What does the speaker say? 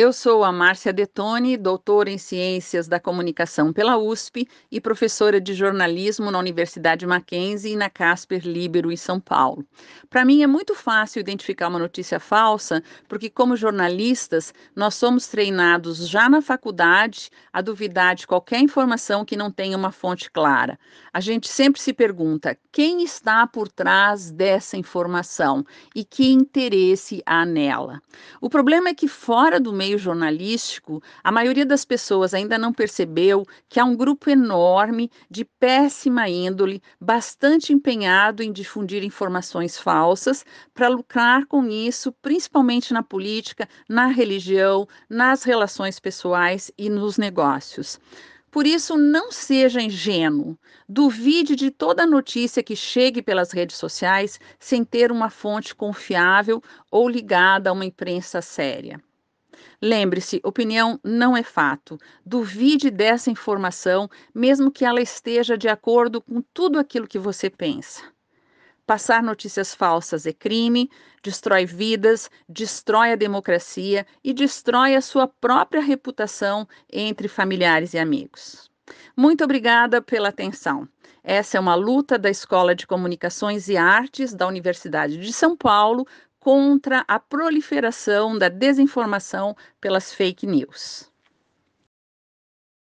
Eu sou a Márcia Detoni, doutora em Ciências da Comunicação pela USP e professora de jornalismo na Universidade Mackenzie e na Casper Libero, em São Paulo. Para mim é muito fácil identificar uma notícia falsa, porque, como jornalistas, nós somos treinados já na faculdade a duvidar de qualquer informação que não tenha uma fonte clara. A gente sempre se pergunta quem está por trás dessa informação e que interesse há nela. O problema é que, fora do meio, meio jornalístico, a maioria das pessoas ainda não percebeu que há um grupo enorme de péssima índole, bastante empenhado em difundir informações falsas para lucrar com isso, principalmente na política, na religião, nas relações pessoais e nos negócios. Por isso, não seja ingênuo. Duvide de toda notícia que chegue pelas redes sociais sem ter uma fonte confiável ou ligada a uma imprensa séria. Lembre-se, opinião não é fato. Duvide dessa informação, mesmo que ela esteja de acordo com tudo aquilo que você pensa. Passar notícias falsas é crime, destrói vidas, destrói a democracia e destrói a sua própria reputação entre familiares e amigos. Muito obrigada pela atenção. Essa é uma luta da Escola de Comunicações e Artes da Universidade de São Paulo contra a proliferação da desinformação pelas fake news.